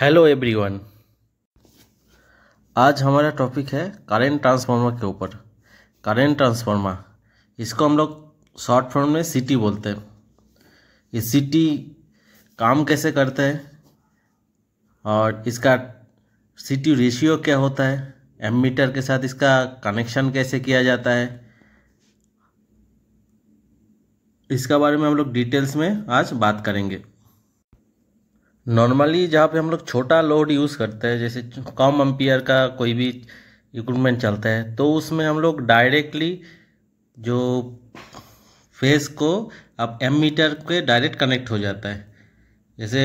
hello everyone आज हमारा topic है करेंट ट्रांसफार्मर के ऊपर करेंट ट्रांसफार्मर इसको हम लोग शॉर्ट फॉर्म में सिटी बोलते हैं ये सीटी काम कैसे करते हैं और इसका सीटी रेशियो क्या होता है एम मीटर के साथ इसका कनेक्शन कैसे किया जाता है इसका बारे में हम लोग डिटेल्स में आज बात करेंगे नॉर्मली जहाँ पे हम लोग छोटा लोड यूज़ करते हैं जैसे कम अम्पियर का कोई भी इक्विपमेंट चलता है तो उसमें हम लोग डायरेक्टली जो फेज़ को अब एम मीटर के डायरेक्ट कनेक्ट हो जाता है जैसे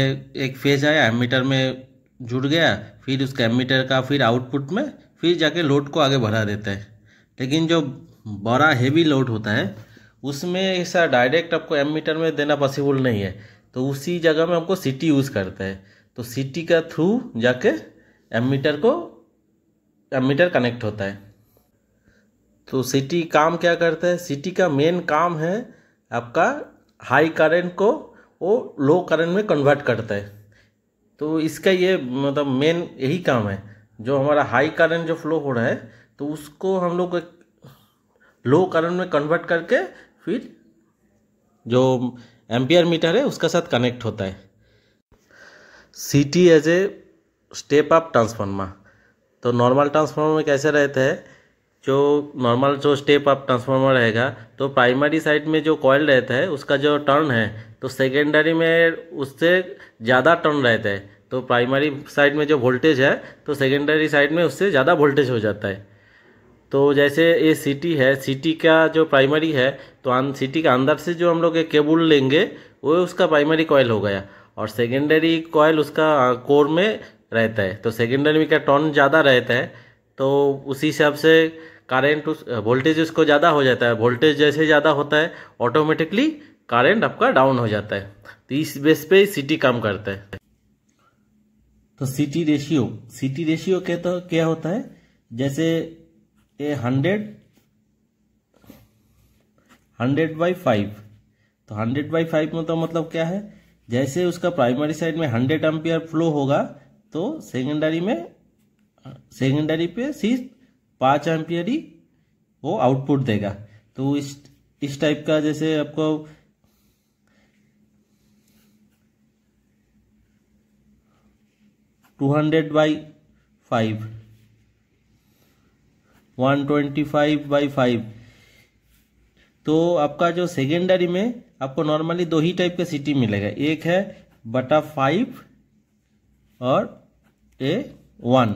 एक फेज आया एम मीटर में जुड़ गया फिर उसका एम मीटर का फिर आउटपुट में फिर जाके लोड को आगे बढ़ा देता है लेकिन जो बड़ा हेवी लोड होता है उसमें ऐसा डायरेक्ट आपको एम मीटर में देना पॉसिबल नहीं है तो उसी जगह में हमको सिटी यूज़ करते हैं तो सिटी का थ्रू जाके एमीटर को एमीटर कनेक्ट होता है तो सिटी काम क्या करता है सिटी का मेन काम है आपका हाई करंट को वो लो करंट में कन्वर्ट करता है तो इसका ये मतलब मेन यही काम है जो हमारा हाई करंट जो फ्लो हो रहा है तो उसको हम लोग लो करंट में कन्वर्ट करके फिर जो एम्पियर मीटर है उसका साथ कनेक्ट होता है C T as a step up transformer तो नॉर्मल ट्रांसफार्मर में कैसे रहता है जो नॉर्मल जो स्टेप अप ट्रांसफार्मर रहेगा तो प्राइमरी साइड में जो कॉयल रहता है उसका जो टर्न है तो सेकेंडरी में उससे ज़्यादा टर्न रहता है तो प्राइमरी साइड में जो वोल्टेज है तो सेकेंडरी साइड में उससे ज़्यादा वोल्टेज हो जाता है तो जैसे ये सिटी है सिटी का जो प्राइमरी है तो सिटी के अंदर से जो हम लोग केबुल केबल लेंगे वो उसका प्राइमरी कॉयल हो गया और सेकेंडरी कॉयल उसका कोर में रहता है तो सेकेंडरी का टर्न ज़्यादा रहता है तो उसी हिसाब से करंट उस वोल्टेज उसको ज़्यादा हो जाता है वोल्टेज जैसे ज़्यादा होता है ऑटोमेटिकली करंट आपका डाउन हो जाता है तो इस बेस पे सिटी काम करता है तो सिटी रेशियो सिटी रेशियो के तो क्या होता है जैसे ये हंड्रेड हंड्रेड बाई फाइव तो हंड्रेड बाई फाइव में तो मतलब क्या है जैसे उसका प्राइमरी साइड में हंड्रेड एम्पियर फ्लो होगा तो सेकेंडरी में सेकेंडरी पे सिर्फ पांच एम्पियर ही वो आउटपुट देगा तो इस इस टाइप का जैसे आपको two hundred by five one twenty five by five तो आपका जो सेकेंडरी में आपको नॉर्मली दो ही टाइप के सिटी मिलेगा एक है बटा फाइव और ए वन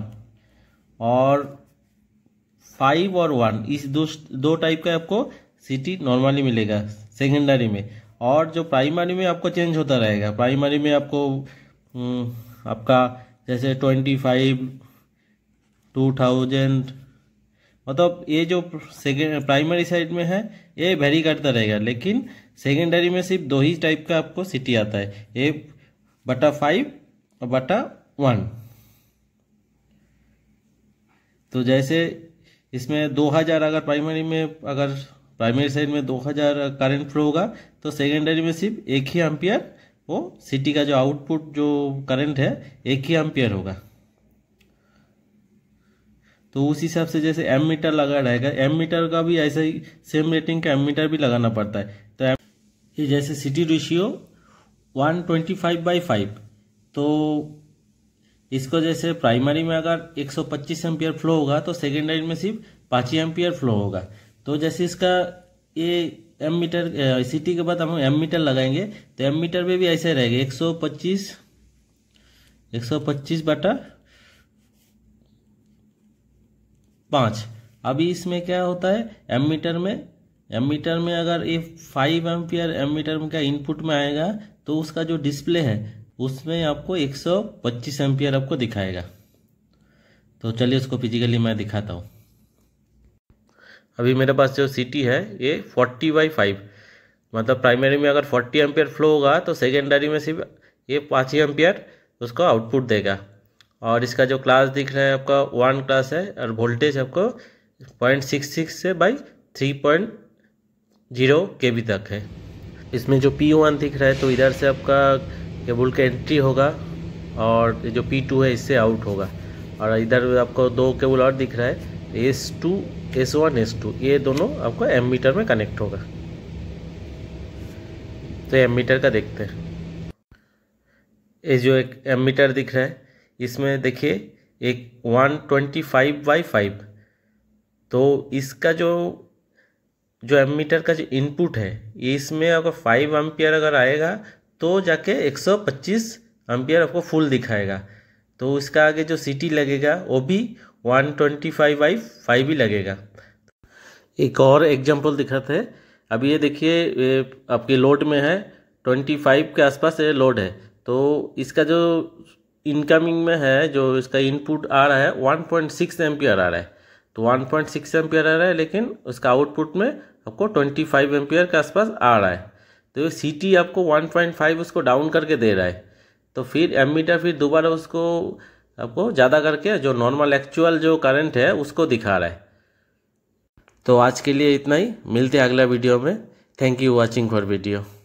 और फाइव और वन इस दो दो टाइप का आपको सिटी नॉर्मली मिलेगा सेकेंडरी में और जो प्राइमरी में आपको चेंज होता रहेगा प्राइमरी में आपको हम्म, आपका जैसे ट्वेंटी फाइव टू थाउजेंड मतलब ये जो सेकेंड प्राइमरी साइड में है ये वेरी करता रहेगा लेकिन सेकेंडरी में सिर्फ दो ही टाइप का आपको सिटी आता है ए बटा फाइव और बटा वन तो जैसे इसमें 2000 अगर प्राइमरी में अगर प्राइमरी साइड में 2000 करंट फ्लो होगा तो सेकेंडरी में सिर्फ एक ही एम्पियर वो सिटी का जो आउटपुट जो करंट है एक ही एम्पियर होगा तो उस हिसाब से जैसे एम मीटर लगा रहेगा एम मीटर का भी ऐसा ही सेम रेटिंग का एम मीटर भी लगाना पड़ता है तो एम ये जैसे C T ratio one twenty five by five तो इसको जैसे प्राइमरी में अगर एक सौ पच्चीस एम्पियर फ्लो होगा तो सेकेंडरी में सिर्फ पाँच ही एम्पियर फ्लो होगा तो जैसे इसका ये एम मीटर सिटी के बाद हम एम मीटर लगाएंगे तो एम मीटर में भी ऐसे रहेगा एक सौ पच्चीस एक सौ पच्चीस बटा पाँच अभी इसमें क्या होता है एम मीटर में एम मीटर में अगर ये फाइव एम्पियर एम मीटर में क्या इनपुट में आएगा तो उसका जो डिस्प्ले है उसमें आपको एक सौ पच्चीस एम्पियर आपको दिखाएगा तो चलिए उसको फिजिकली मैं दिखाता हूँ अभी मेरे पास जो सिटी है ये फोर्टी बाई फाइव मतलब प्राइमरी में अगर फोर्टी एम्पियर फ्लो होगा तो सेकेंडरी में सिर्फ ये पाँच ही एम्पियर उसको आउटपुट देगा और इसका जो क्लास दिख रहा है आपका वन क्लास है और वोल्टेज आपको पॉइंट सिक्स सिक्स से बाई थ्री पॉइंट जीरो के बी तक है इसमें जो पी वन दिख रहा है तो इधर से आपका केबल का एंट्री होगा और जो पी टू है इससे आउट होगा और इधर आपको दो केबल और दिख रहा है S two S one S two ये दोनों आपको एम मीटर में कनेक्ट होगा तो एम मीटर का देखते हैं ये जो एक एम मीटर दिख रहा है इसमें देखिए एक one twenty five by five तो इसका जो जो एम का जो इनपुट है इसमें अगर फाइव एम्पियर अगर आएगा तो जाके एक सौ पच्चीस एम्पियर आपको फुल दिखाएगा तो इसका आगे जो सिटी लगेगा वो भी one twenty five by five ही लगेगा एक और एग्जाम्पल दिखाते हैं अब ये देखिए आपके लोड में है ट्वेंटी फाइव के आसपास ये लोड है तो इसका जो इनकमिंग में है जो इसका इनपुट आ रहा है वन पॉइंट सिक्स एम्पियर आ रहा है तो वन पॉइंट सिक्स एम्पियर आ रहा है लेकिन उसका आउटपुट में आपको ट्वेंटी फाइव एम्पियर के आसपास आ रहा है तो सी टी आपको वन पॉइंट फाइव उसको डाउन करके दे रहा है तो फिर एम फिर दोबारा उसको आपको ज़्यादा करके जो नॉर्मल एक्चुअल जो करंट है उसको दिखा रहा है तो आज के लिए इतना ही मिलते हैं अगला वीडियो में thank you watching for video